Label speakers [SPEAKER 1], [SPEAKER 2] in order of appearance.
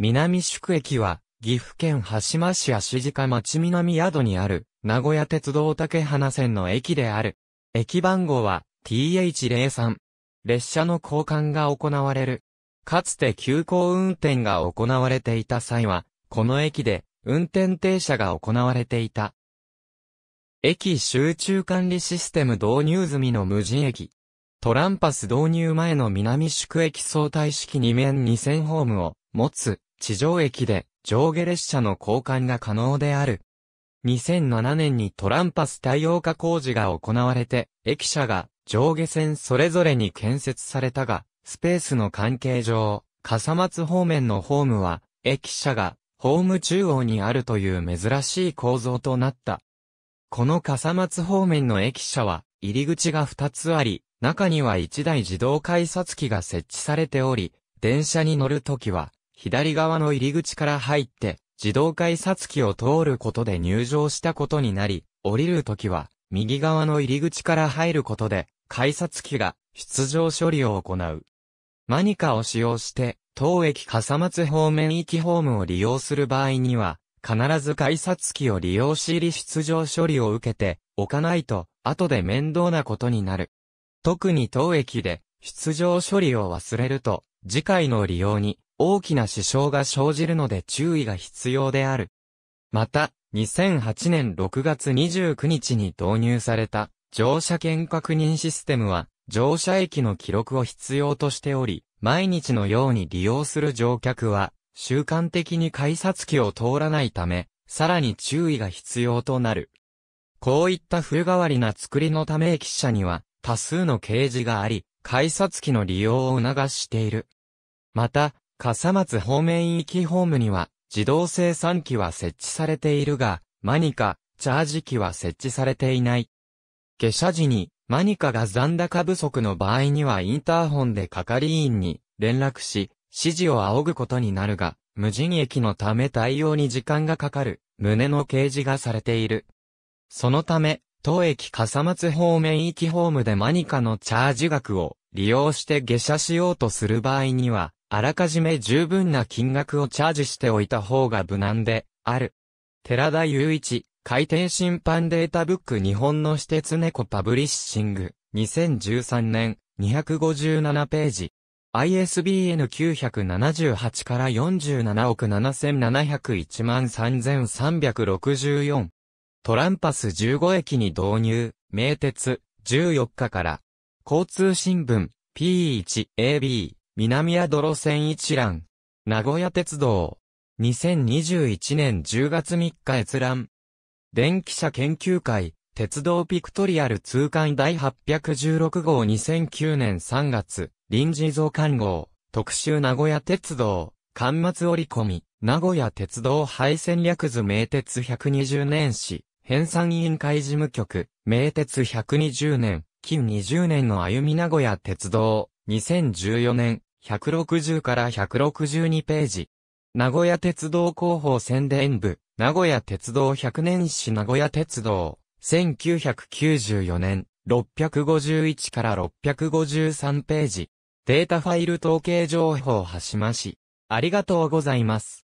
[SPEAKER 1] 南宿駅は、岐阜県羽島市足塚町南宿にある、名古屋鉄道竹花線の駅である。駅番号は、TH03。列車の交換が行われる。かつて急行運転が行われていた際は、この駅で、運転停車が行われていた。駅集中管理システム導入済みの無人駅。トランパス導入前の南宿駅相対式2面2000ホームを持つ地上駅で上下列車の交換が可能である。2007年にトランパス太陽化工事が行われて、駅舎が上下線それぞれに建設されたが、スペースの関係上、笠松方面のホームは、駅舎がホーム中央にあるという珍しい構造となった。この笠松方面の駅舎は、入り口が2つあり、中には1台自動改札機が設置されており、電車に乗るときは、左側の入り口から入って、自動改札機を通ることで入場したことになり、降りるときは、右側の入り口から入ることで、改札機が出場処理を行う。マニカを使用して、当駅笠松方面行きホームを利用する場合には、必ず改札機を利用し入り出場処理を受けておかないと、後で面倒なことになる。特に当駅で出場処理を忘れると、次回の利用に大きな支障が生じるので注意が必要である。また、2008年6月29日に導入された乗車券確認システムは乗車駅の記録を必要としており、毎日のように利用する乗客は習慣的に改札機を通らないため、さらに注意が必要となる。こういった風変わりな作りのため駅舎には多数の掲示があり、改札機の利用を促している。また、笠松方面域ホームには、自動生産機は設置されているが、マニカ、チャージ機は設置されていない。下車時に、マニカが残高不足の場合にはインターホンで係員に連絡し、指示を仰ぐことになるが、無人駅のため対応に時間がかかる、旨の掲示がされている。そのため、当駅笠松方面行きホームでマニカのチャージ額を利用して下車しようとする場合には、あらかじめ十分な金額をチャージしておいた方が無難で、ある。寺田雄一、海底審判データブック日本の私鉄猫パブリッシング、2013年、257ページ。ISBN 978から47億7701万3364。トランパス15駅に導入、名鉄、14日から。交通新聞、P1、AB。南宿路線一覧。名古屋鉄道。2021年10月3日閲覧。電気車研究会、鉄道ピクトリアル通貫第816号2009年3月、臨時増刊号、特集名古屋鉄道、刊末折り込み、名古屋鉄道廃線略図名鉄120年史、編纂委員会事務局、名鉄120年、近20年の歩み名古屋鉄道、2014年、160から162ページ。名古屋鉄道広報宣伝部、名古屋鉄道100年史名古屋鉄道、1994年、651から653ページ。データファイル統計情報はしまし。ありがとうございます。